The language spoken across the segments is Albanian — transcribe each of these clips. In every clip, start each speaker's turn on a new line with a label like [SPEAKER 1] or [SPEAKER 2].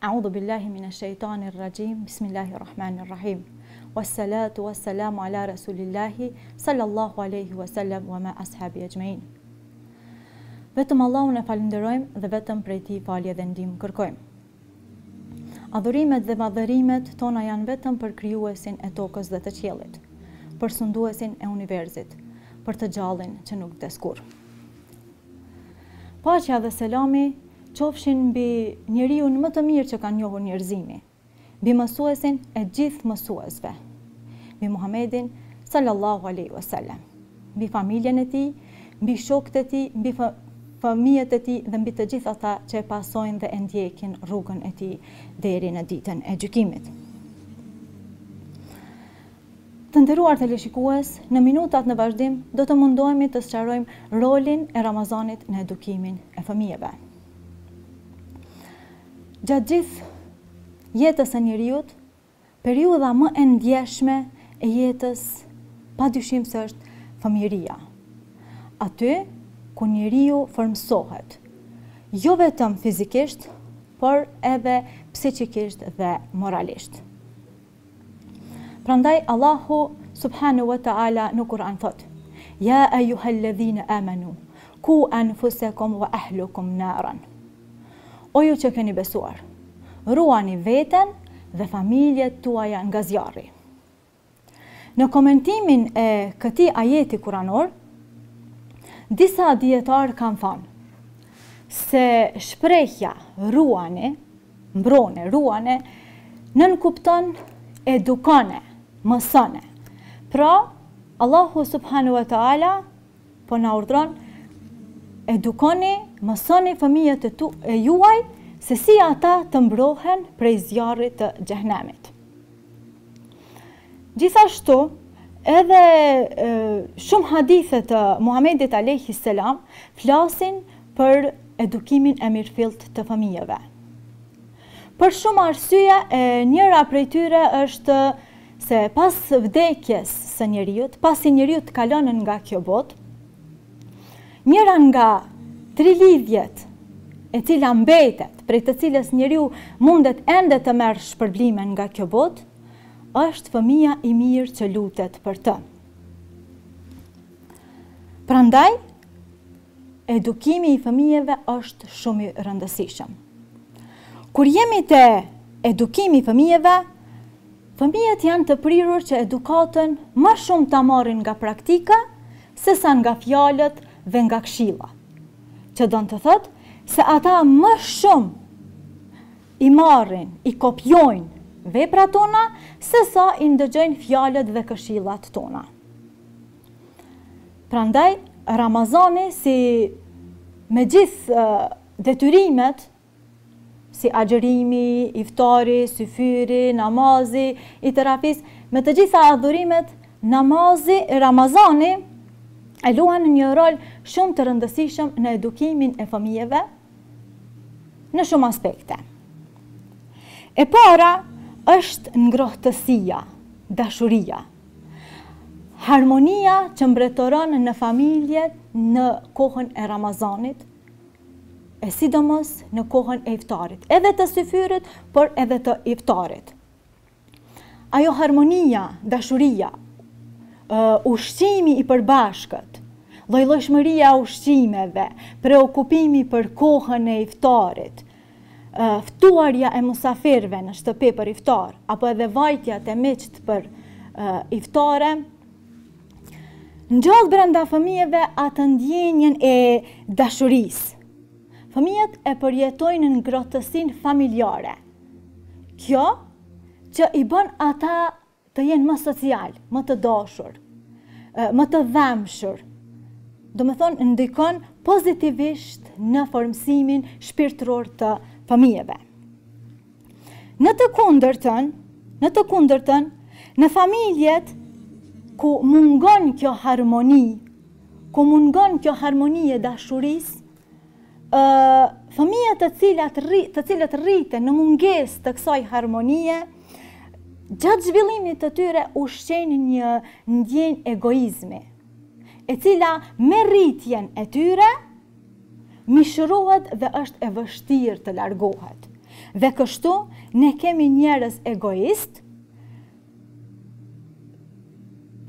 [SPEAKER 1] A'udhu billahi min e shëjtanir rajim, bismillahirrahmanirrahim. Wa salatu wa salamu ala rasulillahi, sallallahu aleyhi wa salam wa ma ashabi e gjmein. Vetëm Allah unë e falimderojmë dhe vetëm prej ti falje dhe ndimë kërkojmë. Adhurimet dhe madhërimet tona janë vetëm për kryuesin e tokës dhe të qjelit, për sunduesin e univerzit, për të gjallin që nuk të skurë. Pacja dhe selami qofshin mbi njeriu më të mirë që kanë njohur njerëzimi, mbi mësuesin e gjithë mësuesve, mbi Muhammedin sallallahu alaihi wasallam, mbi familjen e tij, mbi shokët e tij, mbi familjet e tij dhe mbi të gjithë ata që e pasojnë dhe e ndjekin rrugën e tij deri në ditën e gjykimit. Të nderuar televizikues, në minutat në vazhdim do të mundohemi të sqarojmë rolin e Ramazanit në edukimin e fëmijëve. Gjatë gjithë jetës e njëriut, periuda më e ndjeshme e jetës pa dyshim së është fëmjëria. Aty, ku njëriu fërmësohet, jo vetëm fizikisht, por edhe psikikisht dhe moralisht. Prandaj, Allahu subhanu wa ta'ala në Kur'an thot, Ja e juhe amanu, ku anë fusekom wa ahlukum naran o ju që keni besuar, ruani veten dhe familje tuaja nga zjarri. Në komentimin e këti ajeti kuranor, disa djetarë kanë thonë se shprejhja ruane, mbrone, ruane, nën kupton edukane, mësone. Pra, Allahu subhanu wa ta'ala po na urdron edukoni, mësoni fëmijët e juaj se si ata të mbrohen prej zjarit të gjehnemit. Gjithashtu, edhe shumë hadithet të Muhammedit Alehi Selam flasin për edukimin e mirëfilt të fëmijëve. Për shumë arsye, njëra prej tyre është se pas vdekjes së njëriut, pas i njëriut kalonën nga kjo botë, njëra nga tri lidhjet e cila mbetet prej të cilës njeriu mundet ende të merë shpërblimen nga kjo bot, është fëmija i mirë që lutet për të. Prandaj, edukimi i fëmijeve është shumë i rëndësishëm. Kur jemi të edukimi i fëmijeve, fëmijet janë të prirur që edukatën më shumë të amorin nga praktika, se sa nga fjalët dhe nga kshilat që dënë të thëtë, se ata më shumë i marrin, i kopjojnë vepra tona, se sa i ndëgjojnë fjalët dhe këshillat tona. Prandaj, Ramazani si me gjithë detyrimet, si agjerimi, iftari, syfyri, namazi, i terapis, me të gjitha adhurimet, namazi, Ramazani, e luan një rol shumë të rëndësishëm në edukimin e fëmijeve në shumë aspekte. E para është ngrohtësia, dashuria, harmonia që mbretoron në familje në kohën e Ramazanit, e sidomos në kohën e iftarit, edhe të syfyrit, por edhe të iftarit. Ajo harmonia, dashuria, Uh, ushqimi i përbashkët, lojlojshmëria ushqimeve, preokupimi për kohën e iftarit, uh, ftuarja e musafirve në shtëpe për iftar, apo edhe vajtja të meqt për uh, iftare, në gjallë brenda fëmijeve atë ndjenjen e dashuris. Fëmijet e përjetojnë në ngrotësin familjare. Kjo, që i bën ata të jenë më social, më të dashur, më të dhemshur. Do me thonë, ndikon pozitivisht në formësimin shpirtëror të familjeve. Në të kunder tënë, në të kundër në familjet ku mungon kjo harmoni, ku mungon kjo harmoni e dashuris, Fëmijët të cilat rritë, të cilat rriten në mungesë të kësaj harmonie, gjatë zhvillimit të tyre u shqeni një ndjen egoizmi, e cila me rritjen e tyre, mishërohet dhe është e vështirë të largohet. Dhe kështu, ne kemi njerës egoist,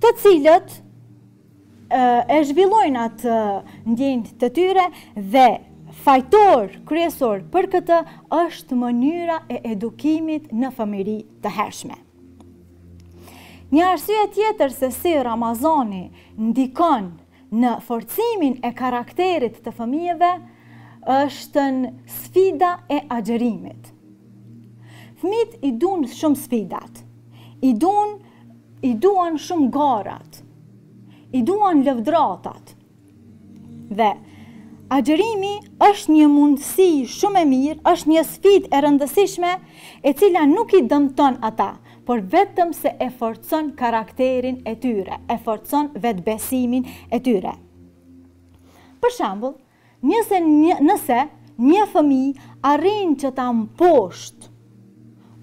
[SPEAKER 1] të cilët e, zhvillojnë atë ndjenjë të tyre dhe fajtor kryesor për këtë është mënyra e edukimit në fëmiri të hershme. Një arsye tjetër se si Ramazani ndikon në forcimin e karakterit të fëmijëve është në sfida e agjerimit. Fëmit i dun shumë sfidat, i dun, i duan shumë garat, i duan lëvdratat dhe agjerimi është një mundësi shumë e mirë, është një sfid e rëndësishme e cila nuk i dëmton ata por vetëm se e forcon karakterin e tyre, e forcon vetbesimin e tyre. Për shambull, njëse një, nëse një fëmi arrin që ta më posht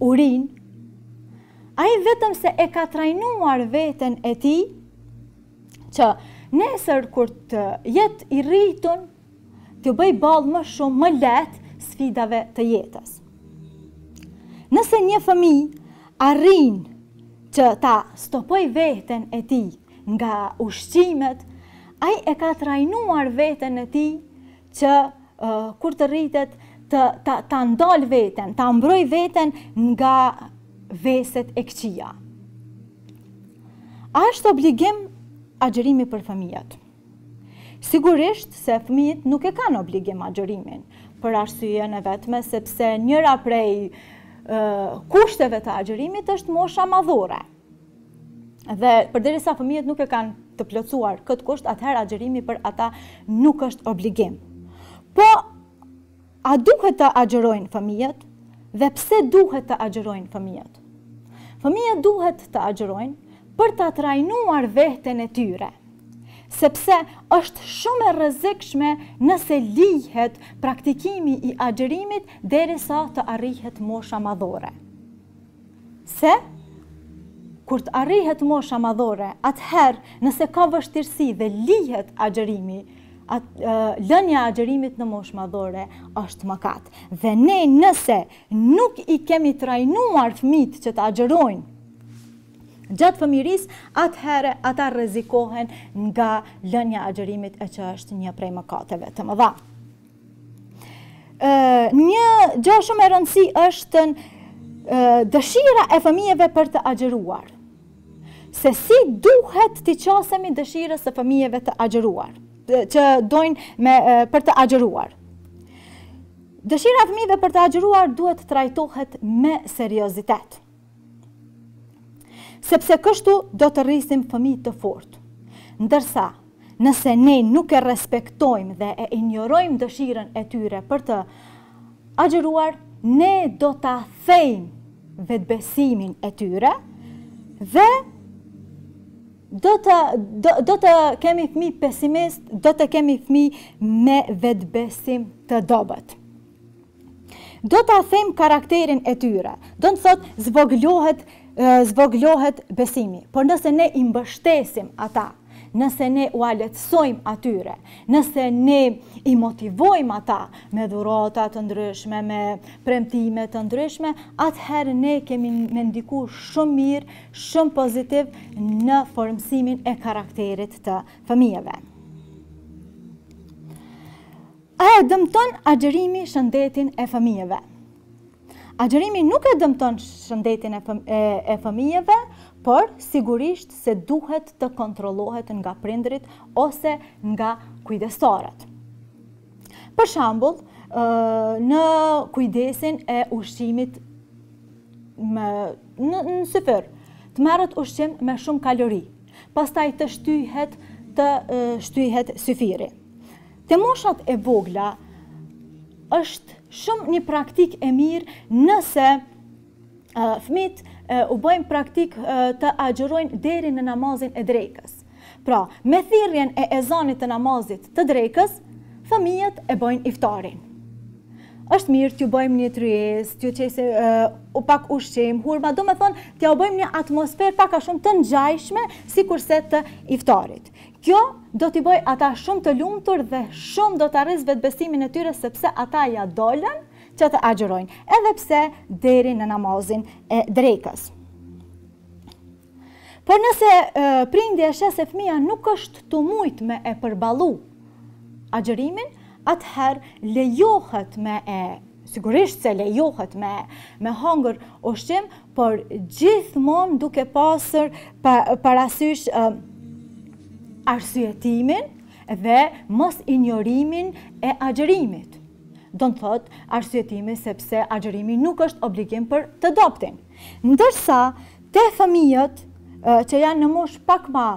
[SPEAKER 1] urin, a i vetëm se e ka trajnuar vetën e ti, që nesër kur të jetë i rritun, të bëj balë më shumë më letë sfidave të jetës. Nëse një fëmi, arrin që ta stopoj vetën e ti nga ushqimet, aj e ka trajnuar vetën e ti që kur të rritet të ndalë vetën, të ambroj vetën nga veset e këqia. A është obligim agjërimi për fëmijët? Sigurisht se fëmijët nuk e kanë obligim agjërimin, për arsujën e vetëme, sepse njëra prej kushteve të agjerimit është mosha madhore. Dhe përderisa fëmijët nuk e kanë të plëcuar këtë kusht, atëherë agjerimi për ata nuk është obligim. Po a duhet të agjerojnë fëmijet, dhe pse duhet të agjerojnë fëmijët? Fëmijët duhet të agjerojnë për të trajnuar vehten e tyre sepse është shumë e rëzikshme nëse lihet praktikimi i agjerimit dhere sa të arrihet mosha madhore. Se, kur të arrihet mosha madhore, atëherë nëse ka vështirësi dhe lihet agjerimi, lënja agjerimit në mosh madhore është mëkat. Dhe ne nëse nuk i kemi trajnuar fmit që të agjerojnë, Gjatë fëmiris, atëherë ata rezikohen nga lënja agjerimit e që është një prej më kateve të më dha. Një gjë shumë e rëndësi është në dëshira e fëmijeve për të agjeruar. Se si duhet të qasemi dëshirës të fëmijeve të agjeruar, që dojnë për të agjeruar. Dëshira e fëmijeve për të agjeruar duhet të trajtohet me seriozitetë sepse kështu do të rrisim fëmi të fort. Ndërsa, nëse ne nuk e respektojmë dhe e injërojmë dëshiren e tyre për të agjeruar, ne do të thejmë vetbesimin e tyre dhe do të, do, të kemi fmi pesimist, do të kemi fmi me vetbesim të dobet. Do të thejmë karakterin e tyre, do të thotë zvoglohet zvoglohet besimi. Por nëse ne imbështesim ata, nëse ne u aletsojmë atyre, nëse ne i motivojmë ata me dhurotat të ndryshme, me premtime të ndryshme, atëherë ne kemi me ndiku shumë mirë, shumë pozitiv në formësimin e karakterit të fëmijëve. A e dëmton agjerimi shëndetin e fëmijëve? Agjerimi nuk e dëmton shëndetin e fëmijëve, por sigurisht se duhet të kontrolohet nga prindrit ose nga kujdesorët. Për shambull, në kujdesin e ushqimit në sëfër, të marët ushqim me shumë kalori, pastaj të shtyhet të shtyhet sëfiri. Të moshat e vogla është shumë një praktik e mirë nëse fmit u bëjmë praktik të agjerojnë deri në namazin e drejkës. Pra, me thirrjen e ezanit të namazit të drejkës, fëmijët e bëjnë iftarin. Êshtë mirë të ju bëjmë një tryes, rjesë, të ju qese u pak ushqim, hurma, do me thonë të ju bëjmë një atmosferë paka shumë të nxajshme, si kurse të iftarit. Kjo do t'i bëj ata shumë të lumëtur dhe shumë do t'a rizë vetë besimin e tyre sepse ata ja dollën që të agjerojnë, edhe pse deri në namazin e drejkës. Por nëse e, e shese fëmija nuk është të mujtë me e përbalu agjerimin, atëherë lejohet me e sigurisht se lejohet me, me hongër o por gjithmon duke pasër parasysh arsujetimin dhe mos injorimin e agjerimit. Do në thot arsyetimi sepse agjerimi nuk është obligim për të doptin. Ndërsa, te fëmijët që janë në mosh pak ma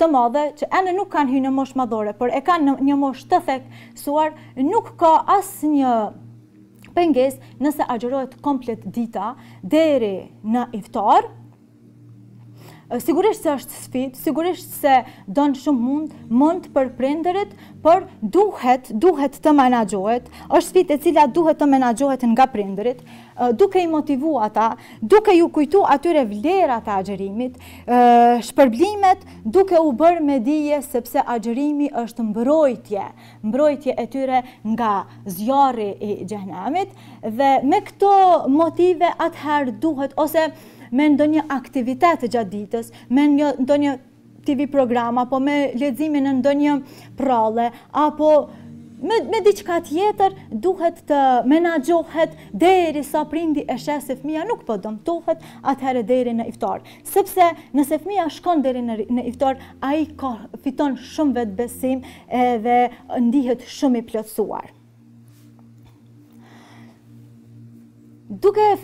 [SPEAKER 1] të madhe, që enë nuk kanë hi në mosh madhore, por e kanë një mosh të thek suar, nuk ka asë një penges nëse agjerohet komplet dita deri në iftarë, sigurisht se është sfit, sigurisht se donë shumë mund, mund për prenderit, për duhet, duhet të menagjohet, është sfit e cila duhet të menagjohet nga prenderit, duke i motivu ata, duke ju kujtu atyre vlerat e agjerimit, shpërblimet duke u bërë me dije sepse agjerimi është mbrojtje, mbrojtje e tyre nga zjarri i gjenemit dhe me këto motive atëherë duhet ose me ndonjë aktivitet gjatë ditës, me ndonjë TV program, apo me ledzimin në ndonjë prale, apo me me diqka tjetër duhet të menagjohet deri sa prindi e shes e fëmija nuk po dëmtohet atëherë deri në iftar. Sepse nëse fëmija shkon deri në iftar, a i fiton shumë vetë besim dhe ndihet shumë i plotësuar. Duke e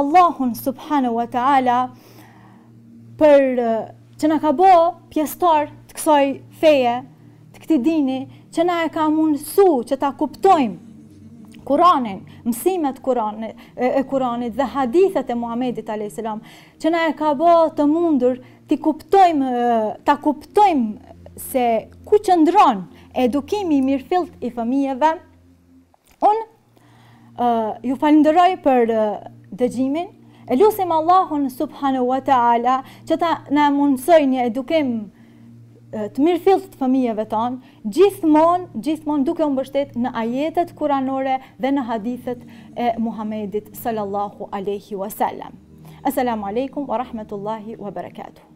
[SPEAKER 1] Allahun subhanu wa ta'ala për që në ka bo pjestar të kësoj feje, këti dini që na e ka mundësu që ta kuptojmë Kuranin, mësimet e Kuranit dhe hadithet e Muhammedit a.s. që na e ka bo të mundur të kuptojmë, ta kuptojmë se ku që ndronë edukimi i mirë i fëmijeve, unë ju falinderoj për dëgjimin, e lusim Allahun subhanu wa ta'ala që ta në mundësoj një edukim të mirë fillt të familjeve tonë, gjithmonë, gjithmonë duke u mbështet në ajetet kuranore dhe në hadithet e Muhamedit sallallahu aleyhi wasallam. Assalamu alaikum wa rahmetullahi wa barakatuh.